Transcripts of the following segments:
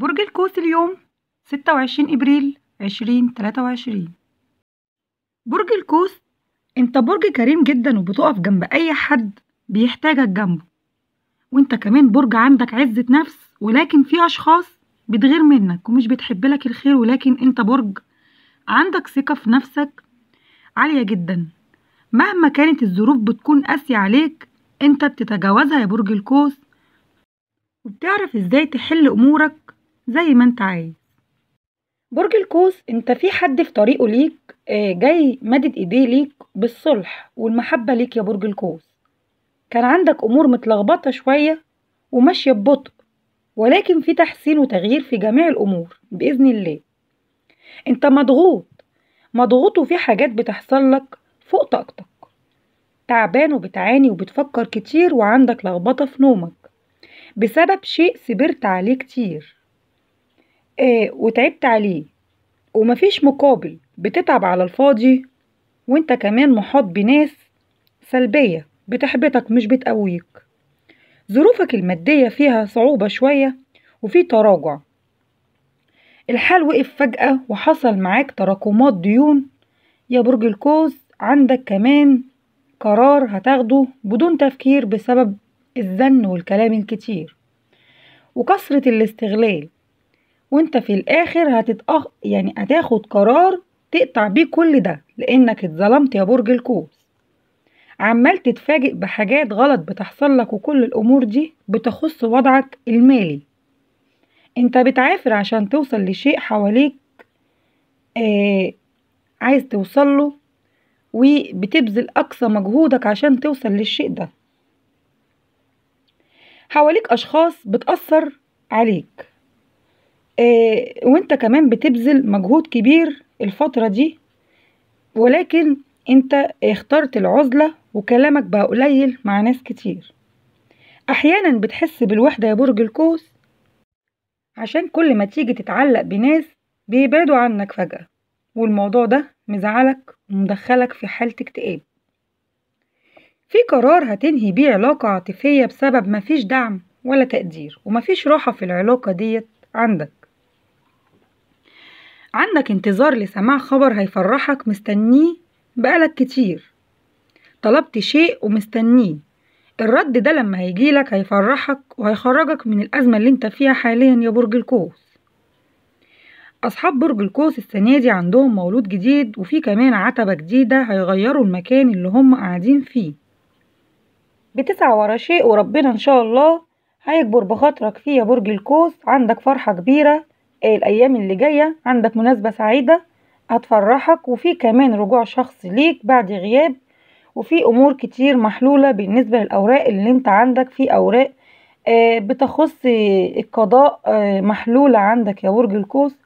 برج القوس اليوم ستة وعشرين إبريل عشرين تلاتة وعشرين برج القوس انت برج كريم جدا وبتقف جنب أي حد بيحتاجك جنبه وانت كمان برج عندك عزة نفس ولكن في أشخاص بتغير منك ومش بتحب لك الخير ولكن انت برج عندك ثقة في نفسك عالية جدا مهما كانت الظروف بتكون قاسية عليك انت بتتجاوزها يا برج القوس وبتعرف ازاي تحل امورك زي ما انت عايز برج القوس انت في حد في طريقه ليك آه، جاي مدد ايديه ليك بالصلح والمحبة ليك يا برج القوس كان عندك امور متلخبطة شوية وماشية ببطء ولكن في تحسين وتغيير في جميع الامور باذن الله انت مضغوط مضغوط وفي حاجات بتحصل لك فوق طاقتك تعبان وبتعاني وبتفكر كتير وعندك لخبطة في نومك بسبب شيء سبرت عليه كتير آه، وتعبت عليه ومفيش مقابل بتتعب على الفاضي وانت كمان محاط بناس سلبية بتحبطك مش بتقويك ظروفك المادية فيها صعوبة شوية وفي تراجع الحال وقف فجأة وحصل معاك تراكمات ديون يا برج القوس عندك كمان قرار هتاخده بدون تفكير بسبب الزن والكلام الكتير وكثرة الاستغلال وانت في الاخر هتتأخ... يعني هتاخد قرار تقطع بيه كل ده لانك اتظلمت يا برج القوس عمال تتفاجئ بحاجات غلط بتحصل لك وكل الامور دي بتخص وضعك المالي انت بتعافر عشان توصل لشيء حواليك آه عايز توصله وبتبذل اقصى مجهودك عشان توصل للشيء ده حواليك اشخاص بتأثر عليك آه، وانت كمان بتبذل مجهود كبير الفترة دي ولكن انت اخترت العزلة وكلامك بقى قليل مع ناس كتير احيانا بتحس بالوحدة يا برج القوس عشان كل ما تيجي تتعلق بناس بيبعدوا عنك فجأة والموضوع ده مزعلك ومدخلك في حالة اكتئاب في قرار هتنهي بيه علاقة عاطفية بسبب مفيش دعم ولا تقدير ومفيش راحة في العلاقة ديت عندك عندك انتظار لسماع خبر هيفرحك مستنيه بقالك كتير طلبت شيء ومستنيه الرد ده لما هيجيلك هيفرحك وهيخرجك من الأزمة اللي انت فيها حاليا يا برج القوس أصحاب برج القوس السنة دي عندهم مولود جديد وفي كمان عتبة جديدة هيغيروا المكان اللي هم قاعدين فيه بتسعى ورا شيء وربنا إن شاء الله هيكبر بخاطرك فيه يا برج القوس عندك فرحة كبيرة إيه، الأيام اللي جاية عندك مناسبة سعيدة هتفرحك وفي كمان رجوع شخص ليك بعد غياب وفي أمور كتير محلولة بالنسبة للأوراق اللي انت عندك في أوراق آه، بتخص القضاء آه، محلولة عندك يا برج القوس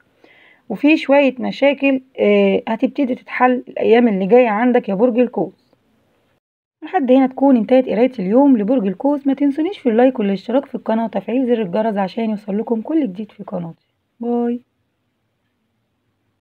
وفي شوية مشاكل آه، هتبتدي تتحل الأيام اللي جاية عندك يا برج القوس لحد هنا تكون انتهت قراية اليوم لبرج القوس ما تنسونيش في اللايك والاشتراك في القناة وتفعيل زر الجرس عشان يوصل لكم كل جديد في قناتي Bye.